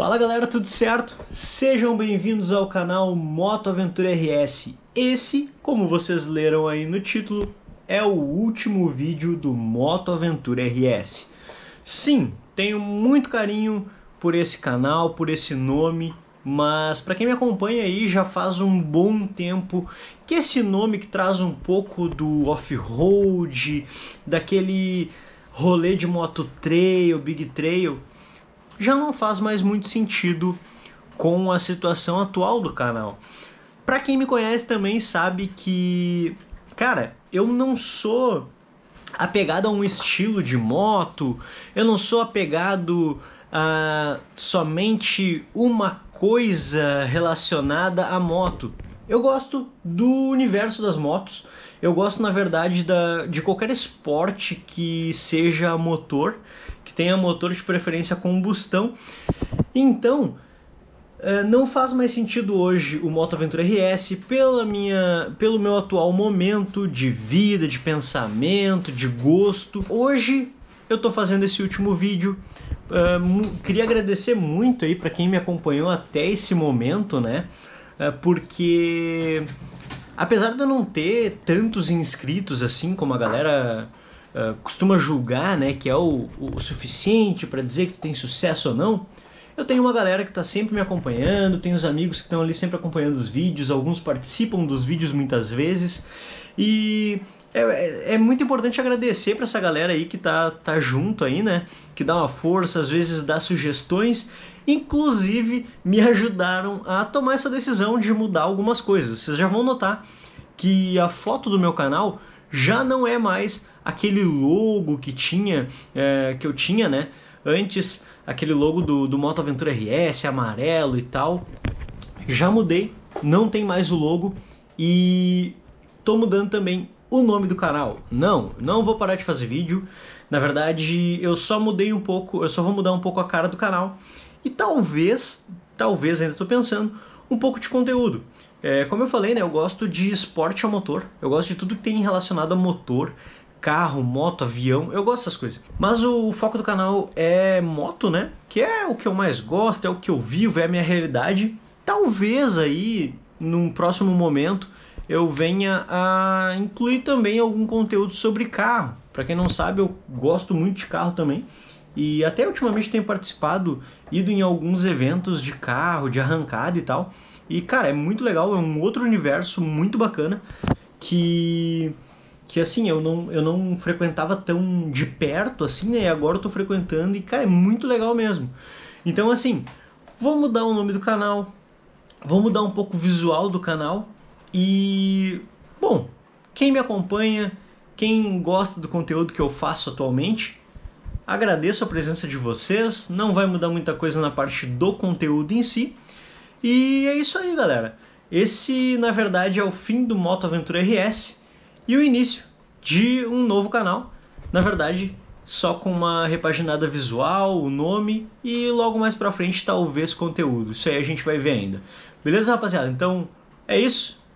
Fala galera, tudo certo? Sejam bem-vindos ao canal Moto Aventura RS. Esse, como vocês leram aí no título, é o último vídeo do Moto Aventura RS. Sim, tenho muito carinho por esse canal, por esse nome, mas para quem me acompanha aí já faz um bom tempo que esse nome que traz um pouco do off-road, daquele rolê de moto trail, big trail, já não faz mais muito sentido com a situação atual do canal. Para quem me conhece também sabe que, cara, eu não sou apegado a um estilo de moto, eu não sou apegado a somente uma coisa relacionada à moto. Eu gosto do universo das motos, eu gosto, na verdade, da, de qualquer esporte que seja motor, que tenha motor de preferência combustão. Então, é, não faz mais sentido hoje o Moto Aventura RS pela minha, pelo meu atual momento de vida, de pensamento, de gosto. Hoje eu estou fazendo esse último vídeo. É, queria agradecer muito aí para quem me acompanhou até esse momento, né? É, porque Apesar de eu não ter tantos inscritos assim como a galera uh, costuma julgar, né, que é o, o suficiente para dizer que tu tem sucesso ou não, eu tenho uma galera que está sempre me acompanhando, tenho os amigos que estão ali sempre acompanhando os vídeos, alguns participam dos vídeos muitas vezes. E é, é, é muito importante agradecer para essa galera aí que tá, tá junto aí, né? Que dá uma força, às vezes dá sugestões inclusive me ajudaram a tomar essa decisão de mudar algumas coisas. Vocês já vão notar que a foto do meu canal já não é mais aquele logo que tinha, é, que eu tinha, né? Antes, aquele logo do, do Moto Aventura RS, amarelo e tal. Já mudei, não tem mais o logo e tô mudando também o nome do canal. Não, não vou parar de fazer vídeo. Na verdade, eu só mudei um pouco, eu só vou mudar um pouco a cara do canal. E talvez, talvez ainda estou pensando, um pouco de conteúdo. É, como eu falei, né, eu gosto de esporte a motor, eu gosto de tudo que tem relacionado a motor, carro, moto, avião, eu gosto dessas coisas. Mas o, o, foco do canal é moto, né? Que é o que eu mais gosto, é o que eu vivo, é a minha realidade. Talvez aí, num próximo momento, eu venha a incluir também algum conteúdo sobre carro. Para quem não sabe, eu gosto muito de carro também. E até ultimamente tenho participado, ido em alguns eventos de carro, de arrancada e tal. E cara, é muito legal, é um outro universo muito bacana que que assim, eu não, eu não frequentava tão de perto assim, né? E agora eu tô frequentando e cara, é muito legal mesmo. Então assim, vou mudar o nome do canal, vou mudar um pouco o visual do canal, e, bom, quem me acompanha, quem gosta do conteúdo que eu faço atualmente, agradeço a presença de vocês. Não vai mudar muita coisa na parte do conteúdo em si. E é isso aí, galera. Esse, na verdade, é o fim do Moto Aventura RS e o início de um novo canal. Na verdade, só com uma repaginada visual, o nome e logo mais pra frente talvez conteúdo. Isso aí a gente vai ver ainda. Beleza, rapaziada? Então é isso.